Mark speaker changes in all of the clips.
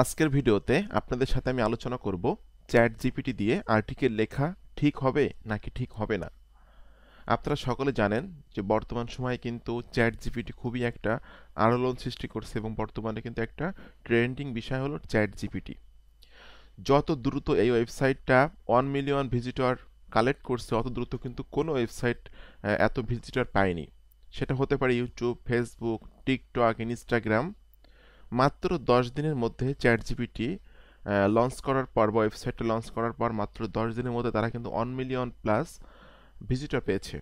Speaker 1: আজকের ভিডিওতে আপনাদের সাথে আমি আলোচনা করব চ্যাট জিপিটি দিয়ে আর্টিকেল লেখা ঠিক হবে নাকি ঠিক হবে না আপনারা সকলে জানেন যে বর্তমান সময়ে কিন্তু চ্যাট জিপিটি খুবই একটা আলোড়ন সৃষ্টি করছে এবং বর্তমানে কিন্তু একটা ট্রেন্ডিং বিষয় হলো চ্যাট জিপিটি যত দ্রুত এই ওয়েবসাইটটা ওয়ান মিলিয়ন ভিজিটর কালেক্ট করছে অত দ্রুত কিন্তু কোনো ওয়েবসাইট এত ভিজিটর পায়নি সেটা হতে পারে ইউটিউব ফেসবুক টিকটক ইনস্টাগ্রাম মাত্র দশ দিনের মধ্যে চ্যাট জিপিটি লঞ্চ করার পর বা ওয়েবসাইটটা লঞ্চ করার পর মাত্র দশ দিনের মধ্যে তারা কিন্তু ওয়ান মিলিয়ন প্লাস ভিজিটার পেয়েছে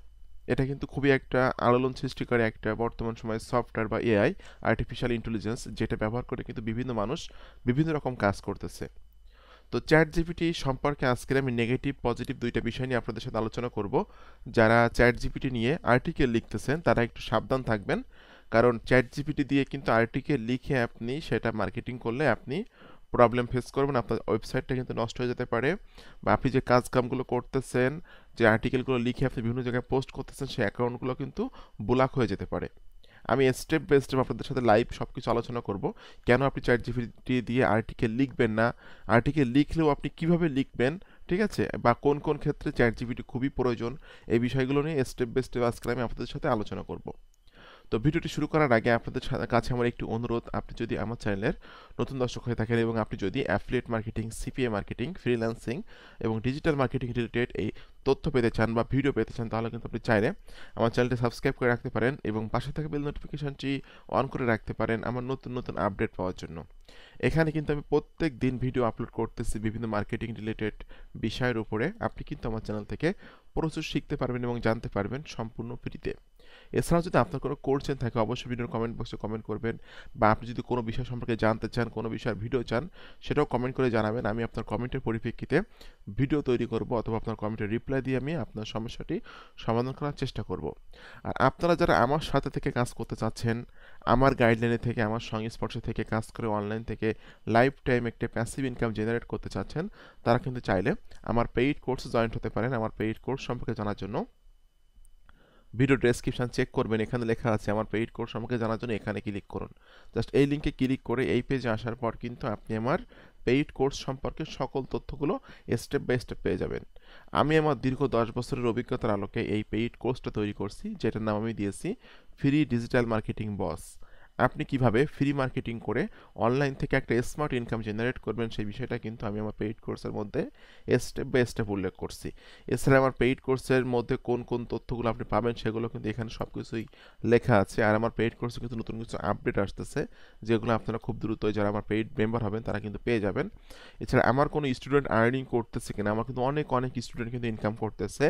Speaker 1: এটা কিন্তু খুবই একটা আলোড়ন সৃষ্টি করে একটা বর্তমান সময়ে সফটওয়্যার বা এআই আর্টিফিশিয়াল ইন্টেলিজেন্স যেটা ব্যবহার করে কিন্তু বিভিন্ন মানুষ বিভিন্ন রকম কাজ করতেছে তো চ্যাট জিপিটি সম্পর্কে আজকের আমি নেগেটিভ পজিটিভ দুইটা বিষয় নিয়ে আপনাদের সাথে আলোচনা করব যারা চ্যাট জিপিটি নিয়ে আর্টিকেল লিখতেছেন তারা একটু সাবধান থাকবেন কারণ চ্যাট জিপিটি দিয়ে কিন্তু আর্টিকেল লিখে আপনি সেটা মার্কেটিং করলে আপনি প্রবলেম ফেস করবেন আপনার ওয়েবসাইটটা কিন্তু নষ্ট হয়ে যেতে পারে বা আপনি যে কাজকামগুলো করতেছেন যে আর্টিকেলগুলো লিখে আপনি বিভিন্ন জায়গায় পোস্ট করতেছেন সেই অ্যাকাউন্টগুলো কিন্তু ব্লক হয়ে যেতে পারে আমি স্টেপ বাই স্টেপ আপনাদের সাথে লাইভ সব কিছু আলোচনা করব কেন আপনি চ্যাট জিপিটি দিয়ে আর্টিকেল লিখবেন না আর্টিকেল লিখলেও আপনি কিভাবে লিখবেন ঠিক আছে বা কোন কোন ক্ষেত্রে চ্যাট জিপিটি খুবই প্রয়োজন এই বিষয়গুলো নিয়ে স্টেপ বাই স্টেপ আজকে আমি আপনাদের সাথে আলোচনা করব তো ভিডিওটি শুরু করার আগে আপনাদের কাছে আমার একটি অনুরোধ আপনি যদি আমার চ্যানেলের নতুন দর্শক হয়ে থাকেন এবং আপনি যদি affiliate marketing CPA marketing freelancing এবং ডিজিটাল মার্কেটিং রিলেটেড এই তথ্য পেতে চান বা ভিডিও পেতে চান তাহলে কিন্তু আপনি চাইলে আমার চ্যানেলটি সাবস্ক্রাইব করে রাখতে পারেন এবং পাশে থাকা বেল নোটিফিকেশনটি অন করে রাখতে পারেন আমার নতুন নতুন আপডেট পাওয়ার জন্য এখানে কিন্তু আমি প্রত্যেক দিন ভিডিও আপলোড করতেছি বিভিন্ন মার্কেটিং রিলেটেড বিষয়ের উপরে আপনি কিন্তু আমার চ্যানেল থেকে প্রচুর শিখতে পারবেন এবং জানতে পারবেন সম্পূর্ণ ফ্রিতে এছাড়াও যদি আপনার কোনো কোর্সেন থাকে অবশ্যই ভিডিওর কমেন্ট বক্সে কমেন্ট করবেন বা আপনি যদি কোনো বিষয় সম্পর্কে জানতে চান কোনো বিষয়ের ভিডিও চান সেটাও কমেন্ট করে জানাবেন আমি আপনার কমেন্টের পরিপ্রেক্ষিতে ভিডিও তৈরি করব অথবা আপনার কমেন্টের রিপ্লাই দিয়ে আমি আপনার সমস্যাটি সমাধান করার চেষ্টা করব আর আপনারা যারা আমার সাথে থেকে কাজ করতে চাচ্ছেন আমার গাইডলাইনে থেকে আমার সংস্পর্শ থেকে কাজ করে অনলাইন থেকে লাইফ টাইম একটা প্যাসিভ ইনকাম জেনারেট করতে চাচ্ছেন তারা কিন্তু চাইলে আমার পেইড কোর্সে জয়েন্ট হতে পারেন আমার পেইড কোর্স সম্পর্কে জানার জন্য ভিডিও ডেসক্রিপশান চেক করবেন এখানে লেখা আছে আমার পেইড কোর্স সম্পর্কে জানার জন্য এখানে ক্লিক করুন জাস্ট এই লিঙ্কে ক্লিক করে এই পেজে আসার পর কিন্তু আপনি আমার পেইড কোর্স সম্পর্কে সকল তথ্যগুলো স্টেপ বাই স্টেপ পেয়ে যাবেন আমি আমার দীর্ঘ দশ বছরের অভিজ্ঞতার আলোকে এই পেইড কোর্সটা তৈরি করছি যেটার নাম আমি দিয়েছি ফ্রি ডিজিটাল মার্কেটিং বস আপনি কিভাবে ফ্রি মার্কেটিং করে অনলাইন থেকে একটা স্মার্ট ইনকাম জেনারেট করবেন সেই বিষয়টা কিন্তু আমি আমার পেইড কোর্সের মধ্যে স্টেপ বাই স্টেপ উল্লেখ করছি এছাড়া আমার পেইড কোর্সের মধ্যে কোন কোন তথ্যগুলো আপনি পাবেন সেগুলো কিন্তু এখানে সব কিছুই লেখা আছে আর আমার পেইড কোর্সে কিন্তু নতুন কিছু আপডেট আসতেছে যেগুলো আপনারা খুব দ্রুতই যারা আমার পেইড মেম্বার হবেন তারা কিন্তু পেয়ে যাবেন এছাড়া আমার কোনো স্টুডেন্ট আর্নিং করতেছে কিনা আমার কিন্তু অনেক অনেক স্টুডেন্ট কিন্তু ইনকাম করতেছে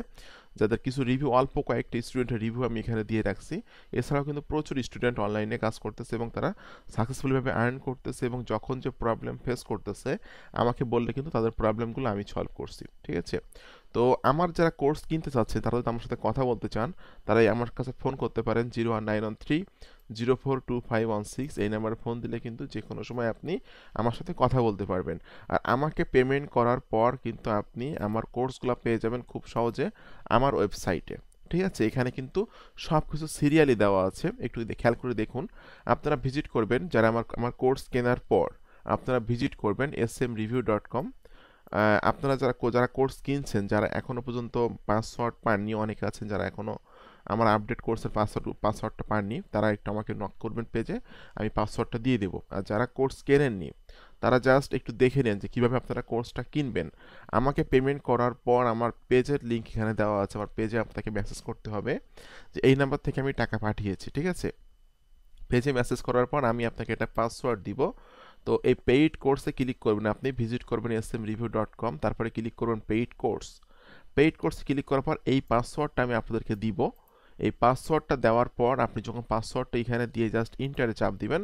Speaker 1: যাদের কিছু রিভিউ অল্প কয়েকটা স্টুডেন্টের রিভিউ আমি এখানে দিয়ে রাখছি এছাড়াও কিন্তু প্রচুর স্টুডেন্ট অনলাইনে কাজ করতেছে এবং তারা সাকসেসফুলভাবে আর্ন করতেছে এবং যখন যে প্রবলেম ফেস করতেছে আমাকে বললে কিন্তু তাদের প্রবলেমগুলো আমি সলভ করছি ঠিক আছে তো আমার যারা কোর্স কিনতে চাচ্ছে তারা যদি আমার সাথে কথা বলতে চান তারাই আমার কাছে ফোন করতে পারেন zero one nine one three zero four two five one six এই নাম্বারে ফোন দিলে কিন্তু যে কোনো সময় আপনি আমার সাথে কথা বলতে পারবেন আর আমাকে পেমেন্ট করার পর কিন্তু আপনি আমার কোর্সগুলো পেয়ে যাবেন খুব সহজে আমার ওয়েবসাইটে ঠিক আছে এখানে কিন্তু সব কিছু সিরিয়ালি দেওয়া আছে একটু খেয়াল করে দেখুন আপনারা ভিজিট করবেন যারা আমার আমার কোর্স কেনার পর আপনারা ভিজিট করবেন S M review dot com আপনারা যারা যারা কোর্স কিনছেন যারা এখনও পর্যন্ত পাসওয়ার্ড পাননি অনেকে আছেন যারা এখনও আমার আপডেট কোর্সের পাসওয়ার্ড পাসওয়ার্ডটা পাননি তারা একটু আমাকে নক করবেন পেজে আমি পাসওয়ার্ডটা দিয়ে দেবো আর যারা কোর্স কেনেননি তারা জাস্ট একটু দেখে নেন যে কীভাবে আপনারা কোর্সটা কিনবেন আমাকে পেমেন্ট করার পর আমার পেজের লিঙ্ক এখানে দেওয়া আছে আমার পেজে আপনাকে মেসেজ করতে হবে যে এই নাম্বার থেকে আমি টাকা পাঠিয়েছি ঠিক আছে পেজে মেসেজ করার পর আমি আপনাকে একটা পাসওয়ার্ড দিব তো এই পেইড কোর্সে ক্লিক করবেন আপনি ভিজিট করবেন S M review dot com তারপরে ক্লিক করবেন পেইড কোর্স পেইড কোর্সে ক্লিক করার পর এই পাসওয়ার্ডটা আমি আপনাদেরকে দিব এই পাসওয়ার্ডটা দেওয়ার পর আপনি যখন পাসওয়ার্ডটা এখানে দিয়ে জাস্ট ইন্টারে চাপ দিবেন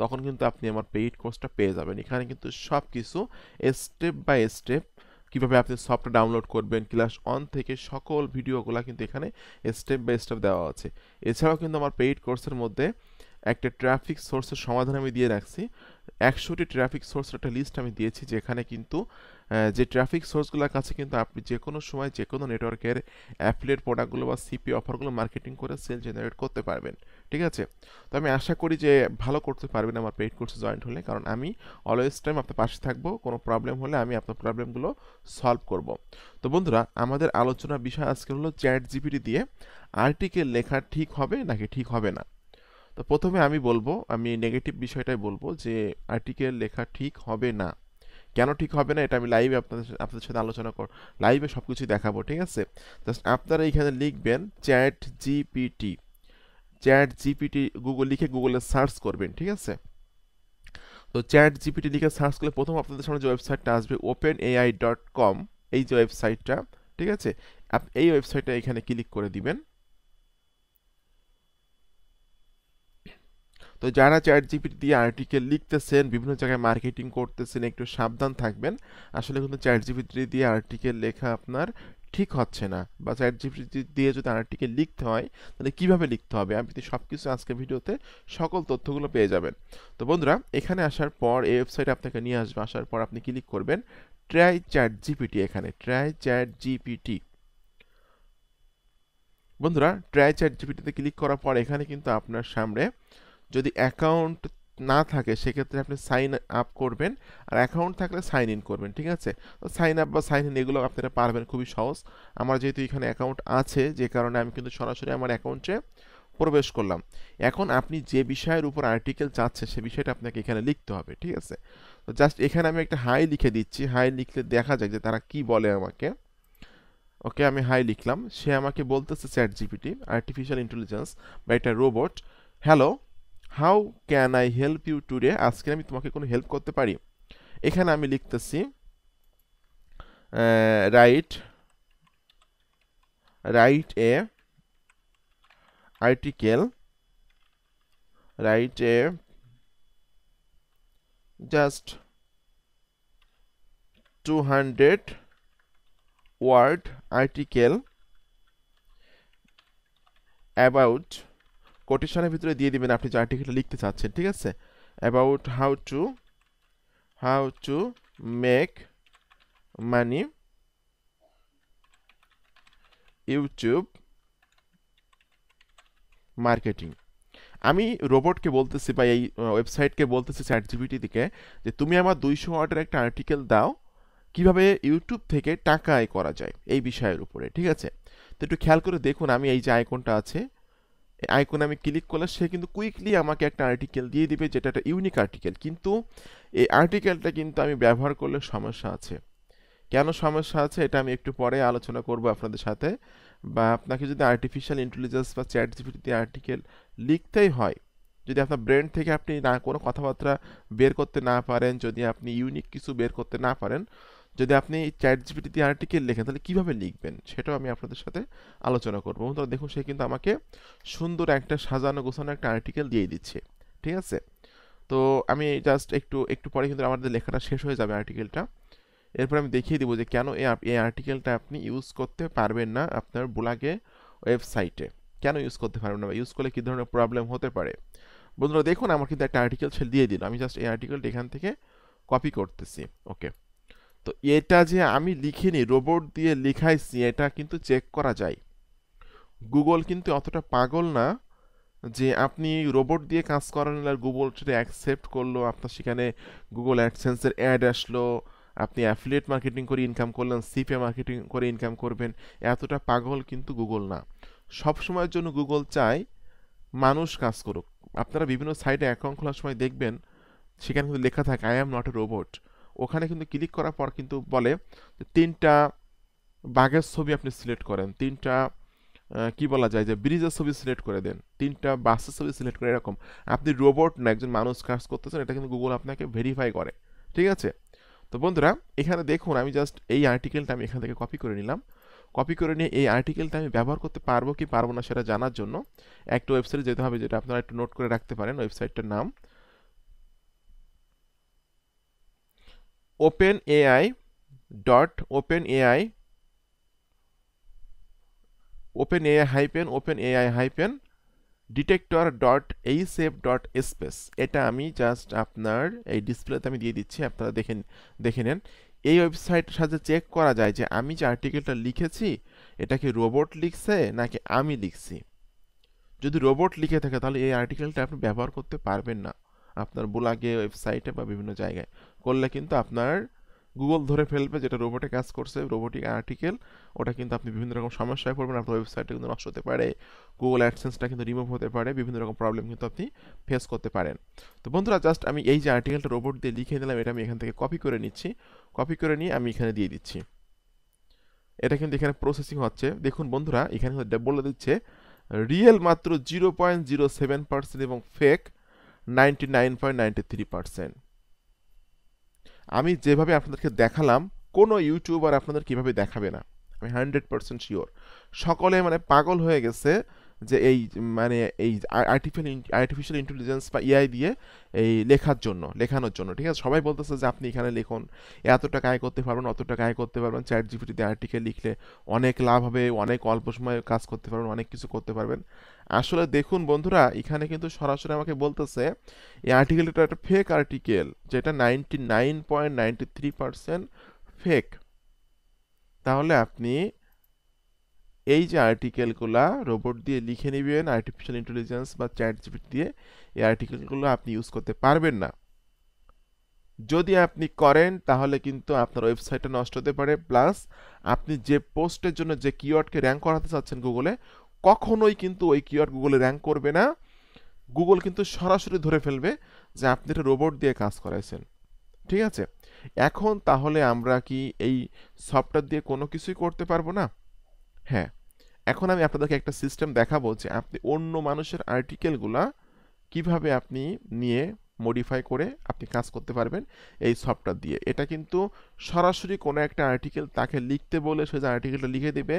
Speaker 1: তখন কিন্তু আপনি আমার পেইড কোর্সটা পেয়ে যাবেন এখানে কিন্তু সব কিছু স্টেপ বাই স্টেপ কীভাবে আপনি সফটওয়্যার ডাউনলোড করবেন ক্লাস অন থেকে সকল ভিডিওগুলো কিন্তু এখানে স্টেপ বাই স্টেপ দেওয়া আছে এছাড়াও কিন্তু আমার পেইড কোর্সের মধ্যে একটা ট্রাফিক সোর্সের সমাধান আমি দিয়ে রাখছি একশোটি ট্রাফিক সোর্স একটা লিস্ট আমি দিয়েছি যেখানে কিন্তু যে ট্রাফিক সোর্সগুলোর কাছে কিন্তু আপনি যে কোনো সময় যে কোনো নেটওয়ার্কের অ্যাফিলেট প্রোডাক্টগুলো বা সিপি অফারগুলো মার্কেটিং করে সেল জেনারেট করতে পারবেন ঠিক আছে তো আমি আশা করি যে ভালো করতে পারবেন আমার পেইড কোর্সে জয়েন্ট হলে কারণ আমি অলওয়েজ টাইম আপনার পাশে থাকবো কোনো প্রবলেম হলে আমি আপনার প্রবলেমগুলো সলভ করব তো বন্ধুরা আমাদের আলোচনার বিষয় আজকে হলো চ্যাট জিপিটি দিয়ে আর্টিকেল লেখা ঠিক হবে নাকি ঠিক হবে না তো প্রথমে আমি বলবো আমি নেগেটিভ বিষয়টাই বলবো যে আর্টিকেল লেখা ঠিক হবে না কেন ঠিক হবে না এটা আমি লাইভে আপনাদের আপনাদের সাথে আলোচনা কর লাইভে সব কিছু দেখাবো ঠিক আছে জাস্ট আপনারা এইখানে লিখবেন ChatGPT ChatGPT Google লিখে গুগলে সার্চ করবেন ঠিক আছে তো চ্যাট জিপিটি লিখে সার্চ করলে প্রথম আপনাদের সামনে যে ওয়েবসাইটটা আসবে ওপেন এআই ডট কম এই যে ওয়েবসাইটটা ঠিক আছে এই ওয়েবসাইটটা এখানে ক্লিক করে দিবেন তো যারা চ্যাট জিপিটি দিয়ে আর্টিকেল লিখতেছেন বিভিন্ন জায়গায় মার্কেটিং করতেছেন একটু সাবধান থাকবেন আসলে কিন্তু চ্যাট জিপিটি দিয়ে আর্টিকেল লেখা আপনার ঠিক হচ্ছে না বা চ্যাট জিপিটি দিয়ে যদি আর্টিকেল লিখতে হয় তাহলে কিভাবে লিখতে হবে আপনি সব কিছু আজকে ভিডিওতে সকল তথ্যগুলো পেয়ে যাবেন তো বন্ধুরা এখানে আসার পর এই ওয়েবসাইট আপনাকে নিয়ে আসবে আসার পর আপনি ক্লিক করবেন ট্রাই চ্যাট জিপিটি এখানে ট্রাই চ্যাট জিপিটি বন্ধুরা ট্রাই চ্যাট জিপিটিতে ক্লিক করার পর এখানে কিন্তু আপনার সামনে যদি অ্যাকাউন্ট না থাকে সেক্ষেত্রে আপনি সাইন আপ করবেন আর অ্যাকাউন্ট থাকলে সাইন ইন করবেন ঠিক আছে তো সাইন আপ বা সাইন ইন এগুলো আপনারা পারবেন খুবই সহজ আমার যেহেতু এখানে অ্যাকাউন্ট আছে যে কারণে আমি কিন্তু সরাসরি আমার অ্যাকাউন্টে প্রবেশ করলাম এখন আপনি যে বিষয়ের উপর আর্টিকেল চাচ্ছে সে বিষয়টা আপনাকে এখানে লিখতে হবে ঠিক আছে তো জাস্ট এখানে আমি একটা হাই লিখে দিচ্ছি হাই লিখলে দেখা যাক যে তারা কি বলে আমাকে ওকে আমি হাই লিখলাম সে আমাকে বলতেছে চ্যাট জিপিটি আর্টিফিশিয়াল ইন্টেলিজেন্স বা এটা robot hello how can I help you today আজকে আমি তোমাকে কোনো হেল্প করতে পারি এখানে আমি লিখতেছি write write a article write a just two hundred word article about কোটেশনের ভিতরে দিয়ে দিবেন আপনি যে আর্টিকেলটা লিখতে চাচ্ছেন ঠিক আছে about how to how to make money YouTube marketing আমি রোবটকে বলতেছি বা এই ওয়েবসাইটকে বলতেছি চ্যাট জিবিটি থেকে যে তুমি আমার দুইশো ওয়ার্ডের একটা আর্টিকেল দাও কিভাবে ইউটিউব থেকে টাকা আয় করা যায় এই বিষয়ের উপরে ঠিক আছে তো একটু খেয়াল করে দেখুন আমি এই যে আইকনটা আছে আইকনে আমি ক্লিক করলে সে কিন্তু কুইকলি আমাকে একটা আর্টিকেল দিয়ে দিবে যেটা একটা ইউনিক আর্টিকেল কিন্তু এই আর্টিকেলটা কিন্তু আমি ব্যবহার করলে সমস্যা আছে কেন সমস্যা আছে এটা আমি একটু পরে আলোচনা করব আপনাদের সাথে বা আপনাকে যদি আর্টিফিশিয়াল ইন্টেলিজেন্স বা চ্যাট জিপিটিতে আর্টিকেল লিখতেই হয় যদি আপনার ব্রেন থেকে আপনি না কোনো কথাবার্তা বের করতে না পারেন যদি আপনি ইউনিক কিছু বের করতে না পারেন যদি আপনি চ্যাট জিপিটি দিয়ে আর্টিকেল লেখেন তাহলে কিভাবে লিখবেন সেটাও আমি আপনাদের সাথে আলোচনা করবো বন্ধুরা দেখুন সে কিন্তু আমাকে সুন্দর একটা সাজানো গোছানো একটা আর্টিকেল দিয়ে দিচ্ছে ঠিক আছে তো আমি জাস্ট একটু একটু পরে কিন্তু আমাদের লেখাটা শেষ হয়ে যাবে আর্টিকেলটা এরপর আমি দেখিয়ে দিব যে কেন এই আর্টিকেলটা আপনি ইউজ করতে পারবেন না আপনার ব্লগে ওয়েবসাইটে কেন ইউজ করতে পারবেন না ইউজ করলে কী ধরনের প্রবলেম হতে পারে বন্ধুরা দেখুন আমার কিন্তু একটা আর্টিকেল সে দিয়ে দিল আমি জাস্ট এই আর্টিকেলটা এখান থেকে কপি করতেছি ওকে তো এটা যে আমি লিখিনি রোবট দিয়ে লিখাইছি এটা কিন্তু চেক করা যায় গুগল কিন্তু অতটা পাগল না যে আপনি রোবট দিয়ে কাজ করেন আর গুগল সেটা অ্যাকসেপ্ট করলো আপনার সেখানে গুগল অ্যাডসেন্সের অ্যাড আসলো আপনি অ্যাফিলিয়েট মার্কেটিং করে ইনকাম করলেন সিপে মার্কেটিং করে ইনকাম করবেন এতটা পাগল কিন্তু গুগল না সব সময়ের জন্য গুগল চায় মানুষ কাজ করুক আপনারা বিভিন্ন সাইটে অ্যাকাউন্ট খোলার সময় দেখবেন সেখানে কিন্তু লেখা থাকে I am not a robot ওখানে কিন্তু ক্লিক করার পর কিন্তু বলে তিনটা বাঘের ছবি আপনি সিলেক্ট করেন তিনটা কি বলা যায় যে ব্রিজের ছবি সিলেক্ট করে দেন তিনটা বাসের ছবি সিলেক্ট করে এরকম আপনি রোবট না একজন মানুষ কাজ করতেছেন এটা কিন্তু গুগল আপনাকে ভেরিফাই করে ঠিক আছে তো বন্ধুরা এখানে দেখুন আমি জাস্ট এই আর্টিকেলটা আমি এখান থেকে কপি করে নিলাম কপি করে নিয়ে এই আর্টিকেলটা আমি ব্যবহার করতে পারবো কি পারবো না সেটা জানার জন্য একটা ওয়েবসাইটে যেতে হবে যেটা আপনারা একটু নোট করে রাখতে পারেন ওয়েবসাইটটার নাম open AI dot open AI open AI hyphen open AI hyphen detector dot এই সেভ ডট স্পেস এটা আমি জাস্ট আপনার এই ডিসপ্লেতে আমি দিয়ে দিচ্ছি আপনারা দেখেন দেখে নেন এই ওয়েবসাইটের সাথে চেক করা যায় যে আমি যে আর্টিকেলটা লিখেছি এটা কি রোবট লিখছে নাকি আমি লিখছি যদি রোবট লিখে থাকে তাহলে এই আর্টিকেলটা আপনি ব্যবহার করতে পারবেন না আপনার বুলাগে ওয়েবসাইটে বা বিভিন্ন জায়গায় করলে কিন্তু আপনার গুগল ধরে ফেলবে যেটা রোবটে কাজ করছে রোবটিক আর্টিকেল ওটা কিন্তু আপনি বিভিন্ন রকম সমস্যায় পড়বেন আপনার ওয়েবসাইটটা কিন্তু নষ্ট হতে পারে গুগল অ্যাডসেন্সটা কিন্তু রিমুভ হতে পারে বিভিন্ন রকম প্রবলেম কিন্তু আপনি ফেস করতে পারেন তো বন্ধুরা জাস্ট আমি এই যে আর্টিকেলটা রোবট দিয়ে লিখে নিলাম এটা আমি এখান থেকে কপি করে নিচ্ছি কপি করে নিয়ে আমি এখানে দিয়ে দিচ্ছি এটা কিন্তু এখানে প্রসেসিং হচ্ছে দেখুন বন্ধুরা এখানে বলে দিচ্ছে রিয়েল মাত্র zero point zero seven percent এবং ফেক নাইনটি আমি যেভাবে আপনাদেরকে দেখালাম কোনো ইউটিউবার আপনাদের কিভাবে দেখাবে না আমি হান্ড্রেড পার্সেন্ট শিওর সকলে মানে পাগল হয়ে গেছে যে এই মানে এই আর্টিফিশিয়াল আর্টিফিশিয়াল ইন্টেলিজেন্স বা এআই দিয়ে এই লেখার জন্য লেখানোর জন্য ঠিক আছে সবাই বলতেছে যে আপনি এখানে লিখুন এত টাকা আয় করতে পারবেন অত টাকা আয় করতে পারবেন চ্যাট জিপিটিতে আর্টিকেল লিখলে অনেক লাভ হবে অনেক অল্প সময়ে কাজ করতে পারবেন অনেক কিছু করতে পারবেন আসলে দেখুন বন্ধুরা এখানে কিন্তু সরাসরি আমাকে বলতেছে এই আর্টিকেলটা একটা ফেক আর্টিকেল যেটা ninety nine point ninety three percent fake তাহলে আপনি এই যে আর্টিকেলগুলা রোবট দিয়ে লিখে নেবেন আর্টিফিশিয়াল ইন্টেলিজেন্স বা চ্যাট জিপিটি দিয়ে এই আর্টিকেলগুলো আপনি ইউজ করতে পারবেন না যদি আপনি করেন তাহলে কিন্তু আপনার ওয়েবসাইটটা নষ্ট হতে পারে প্লাস আপনি যে পোস্টের জন্য যে কিওয়ার্ডকে র্যাঙ্ক করাতে চাচ্ছেন গুগলে কখনোই কিন্তু ওই কিওয়ার্ড গুগলে র্যাঙ্ক করবে না গুগল কিন্তু সরাসরি ধরে ফেলবে যে আপনি একটা রোবট দিয়ে কাজ করাইছেন ঠিক আছে এখন তাহলে আমরা কি এই সফটওয়্যার দিয়ে কোনো কিছুই করতে পারবো না হ্যাঁ এখন আমি আপনাদেরকে একটা সিস্টেম দেখাবো যে আপনি অন্য মানুষের আর্টিকেলগুলা কিভাবে আপনি নিয়ে মডিফাই করে আপনি কাজ করতে পারবেন এই সফটওয়্যার দিয়ে এটা কিন্তু সরাসরি কোনো একটা আর্টিকেল তাকে লিখতে বলে সে যে আর্টিকেলটা লিখে দেবে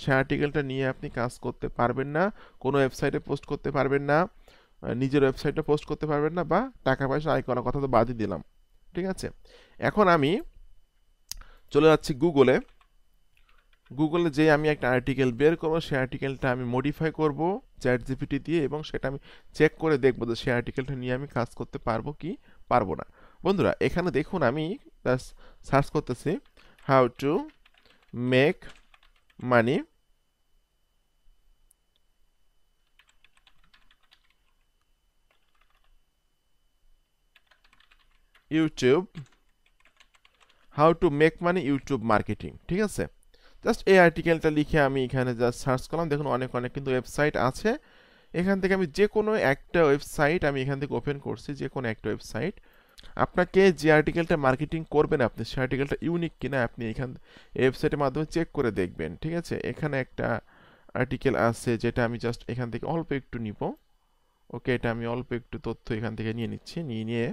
Speaker 1: সে আর্টিকেলটা নিয়ে আপনি কাজ করতে পারবেন না কোনো ওয়েবসাইটে পোস্ট করতে পারবেন না নিজের ওয়েবসাইটে পোস্ট করতে পারবেন না বা টাকা পয়সা আয় করার কথা তো বাদই দিলাম ঠিক আছে এখন আমি চলে যাচ্ছি গুগলে গুগলে যে আমি একটা আর্টিকেল বের করবো সেই আর্টিকেলটা আমি মডিফাই করবো চ্যাট জিপিটি দিয়ে এবং সেটা আমি চেক করে দেখবো যে সে আর্টিকেলটা নিয়ে আমি কাজ করতে পারবো কি পারবো না বন্ধুরা এখানে দেখুন আমি সার্চ করতেছি how to make money YouTube how to make money YouTube marketing ঠিক আছে জাস্ট এই আর্টিকেলটা লিখে আমি এখানে জাস্ট সার্চ করলাম দেখুন অনেক অনেক কিন্তু ওয়েবসাইট আছে এখান থেকে আমি যে কোনো একটা ওয়েবসাইট আমি এখান থেকে ওপেন করছি যে কোনো একটা ওয়েবসাইট আপনাকে যে আর্টিকেলটা মার্কেটিং করবেন আপনি সে আর্টিকেলটা ইউনিক কিনা আপনি এখান ওয়েবসাইটের মাধ্যমে চেক করে দেখবেন ঠিক আছে এখানে একটা আর্টিকেল আছে যেটা আমি জাস্ট এখান থেকে অল্প একটু নিব ওকে এটা আমি অল্প একটু তথ্য এখান থেকে নিয়ে নিচ্ছি নিয়ে নিয়ে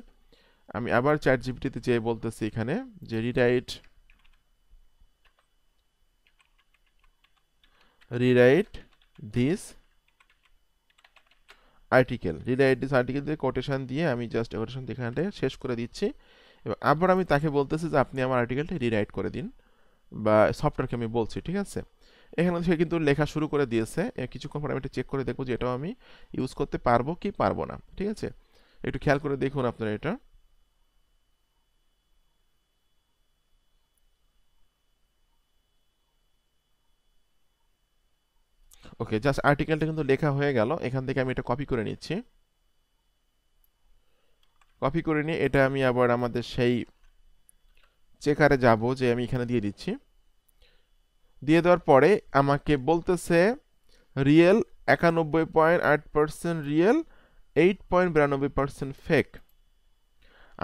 Speaker 1: আমি আবার চ্যাট জিপিটিতে যেয়ে বলতেছি এখানে যে rewrite rewrite this article related this article দিয়ে কোটেশন দিয়ে আমি জাস্ট কোটেশন এখানটা শেষ করে দিচ্ছি এবং আবার আমি তাকে বলতেছি যে আপনি আমার আর্টিকেলটা রিরাইট করে দিন বা সফটওয়্যারকে আমি বলছি ঠিক আছে এখানে সে কিন্তু লেখা শুরু করে দিয়েছে কিছুক্ষণ পরে আমি এটা চেক করে দেখবো যে এটাও আমি ইউজ করতে পারবো কি পারবো না ঠিক আছে একটু খেয়াল করে দেখুন আপনারা এটা ওকে জাস্ট আর্টিকেলটা কিন্তু লেখা হয়ে গেল এখান থেকে আমি এটা কপি করে নিচ্ছি কপি করে নিয়ে এটা আমি আবার আমাদের সেই চেকারে যাব যে আমি এখানে দিয়ে দিচ্ছি দিয়ে দেওয়ার পরে আমাকে বলতেছে রিয়েল একানব্বই পয়েন্ট আট পার্সেন্ট রিয়েল এইট পয়েন্ট বিরানব্বই পার্সেন্ট ফেক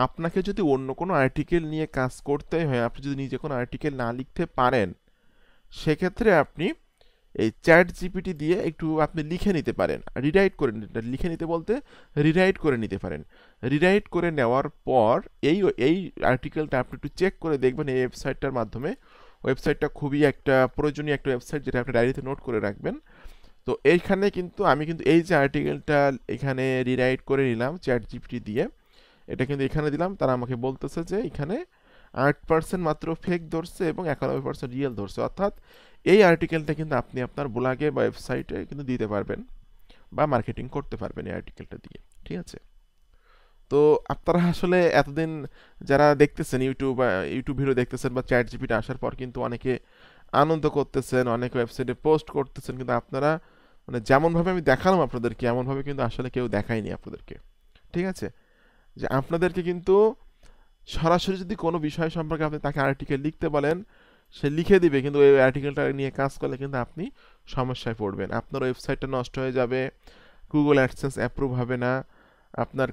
Speaker 1: আপনাকে যদি অন্য কোনো আর্টিকেল নিয়ে কাজ করতে হয় আপনি যদি নিজে কোনো আর্টিকেল না লিখতে পারেন সেক্ষেত্রে আপনি এই চ্যাট জিপিটি দিয়ে একটু আপনি লিখে নিতে পারেন রিরাইট করে লিখে নিতে বলতে রিরাইট করে নিতে পারেন রিরাইট করে নেওয়ার পর এই এই আর্টিকেলটা আপনি একটু চেক করে দেখবেন এই ওয়েবসাইটটার মাধ্যমে ওয়েবসাইটটা খুবই একটা প্রয়োজনীয় একটা ওয়েবসাইট যেটা আপনি ডায়েরিতে নোট করে রাখবেন তো এইখানে কিন্তু আমি কিন্তু এই যে আর্টিকেলটা এখানে রিরাইট করে নিলাম চ্যাট জিপিটি দিয়ে এটা কিন্তু এখানে দিলাম তারা আমাকে বলতেছে যে এখানে আট পার্সেন্ট মাত্র ফেক ধরছে এবং একানব্বই পার্সেন্ট রিয়েল ধরছে অর্থাৎ এই আর্টিকেলটা কিন্তু আপনি আপনার ব্লগে বা ওয়েবসাইটে কিন্তু দিতে পারবেন বা মার্কেটিং করতে পারবেন এই আর্টিকেলটা দিয়ে ঠিক আছে তো আপনারা আসলে এতদিন যারা দেখতেছেন ইউটিউব বা ইউটিউব ভিডিও দেখতেছেন বা চ্যাট জিপিটা আসার পর কিন্তু অনেকে আনন্দ করতেছেন অনেক ওয়েবসাইটে পোস্ট করতেছেন কিন্তু আপনারা মানে যেমনভাবে আমি দেখালাম আপনাদেরকে এমনভাবে কিন্তু আসলে কেউ দেখায়নি আপনাদেরকে ঠিক আছে যে আপনাদেরকে কিন্তু সরাসরি যদি কোনো বিষয় সম্পর্কে আপনি তাকে আর্টিকেল লিখতে বলেন সে লিখে দিবে কিন্তু ওই আর্টিকেলটা নিয়ে কাজ করলে কিন্তু আপনি সমস্যায় পড়বেন আপনার ওয়েবসাইটটা নষ্ট হয়ে যাবে গুগল অ্যাডসেন্স অ্যাপ্রুভ হবে না আপনার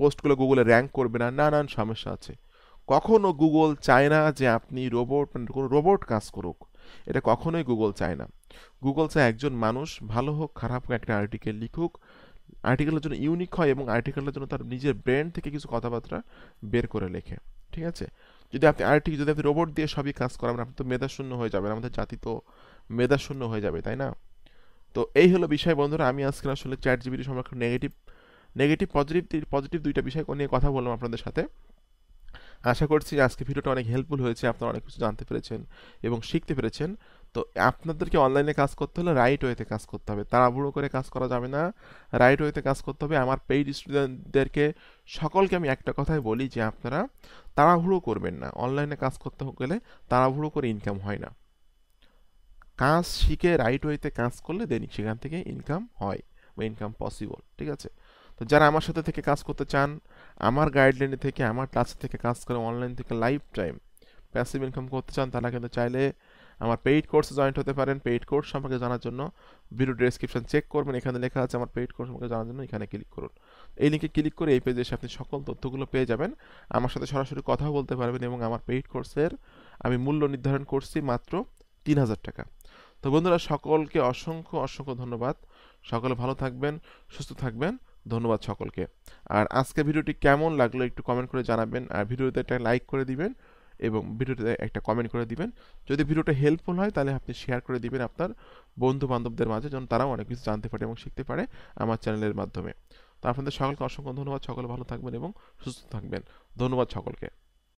Speaker 1: পোস্টগুলো গুগলে র্যাঙ্ক করবে না নানান সমস্যা আছে কখনও গুগল চায় না যে আপনি রোবট মানে কোনো রোবট কাজ করুক এটা কখনোই গুগল চায় না গুগল চায় একজন মানুষ ভালো হোক খারাপ হোক একটা আর্টিকেল লিখুক আর্টিকেলের জন্য ইউনিক হয় এবং আর্টিকেলের জন্য তার নিজের ব্রেন থেকে কিছু কথাবার্তা বের করে লেখে ঠিক আছে যদি আপনি আর্টিক যদি আপনি রোবট দিয়ে সবই কাজ করাবেন আপনি তো মেধাশূন্য হয়ে যাবেন আমাদের জাতি তো মেধাশূন্য হয়ে যাবে তাই না তো এই হলো বিষয় বন্ধুরা আমি আজকে আসলে চ্যাট জিবির সম্পর্কে নেগেটিভ নেগেটিভ পজিটিভ পজিটিভ দুইটা বিষয় নিয়ে কথা বললাম আপনাদের সাথে আশা করছি আজকে ভিডিওটা অনেক হেল্পফুল হয়েছে আপনারা অনেক কিছু জানতে পেরেছেন এবং শিখতে পেরেছেন তো আপনাদেরকে অনলাইনে কাজ করতে হলে রাইট ওয়েতে কাজ করতে হবে তাড়াহুড়ো করে কাজ করা যাবে না রাইট ওয়েতে কাজ করতে হবে আমার পেইড স্টুডেন্টদেরকে সকলকে আমি একটা কথাই বলি যে আপনারা তাড়াহুড়ো করবেন না অনলাইনে কাজ করতে গেলে তাড়াহুড়ো করে ইনকাম হয় না কাজ শিখে রাইট ওয়েতে কাজ করলে দেন সেখান থেকে ইনকাম হয় বা ইনকাম পসিবল ঠিক আছে তো যারা আমার সাথে থেকে কাজ করতে চান আমার গাইডলাইনে থেকে আমার ক্লাসে থেকে কাজ করে অনলাইন থেকে লাইফ টাইম প্যাসিভ ইনকাম করতে চান তারা কিন্তু চাইলে আমার পেইড কোর্সে জয়েন্ট হতে পারেন পেইড কোর্স সম্পর্কে জানার জন্য ভিডিও ডেসক্রিপশন চেক করবেন এখানে লেখা আছে আমার পেইড কোর্স সম্পর্কে জানার জন্য এখানে ক্লিক করুন এই লিঙ্কে ক্লিক করে এই পেজে এসে আপনি সকল তথ্যগুলো পেয়ে যাবেন আমার সাথে সরাসরি কথা বলতে পারবেন এবং আমার পেইড কোর্সের আমি মূল্য নির্ধারণ করছি মাত্র তিন হাজার টাকা তো বন্ধুরা সকলকে অসংখ্য অসংখ্য ধন্যবাদ সকলে ভালো থাকবেন সুস্থ থাকবেন ধন্যবাদ সকলকে আর আজকে ভিডিওটি কেমন লাগলো একটু কমেন্ট করে জানাবেন আর ভিডিওতে একটা লাইক করে দিবেন এবং ভিডিওতে একটা কমেন্ট করে দিবেন যদি ভিডিওটা হেল্পফুল হয় তাহলে আপনি শেয়ার করে দিবেন আপনার বন্ধু বান্ধবদের মাঝে যেন তারাও অনেক কিছু জানতে পারে এবং শিখতে পারে আমার চ্যানেলের মাধ্যমে তো আপনাদের সকলকে অসংখ্য ধন্যবাদ সকল ভালো থাকবেন এবং সুস্থ থাকবেন ধন্যবাদ সকলকে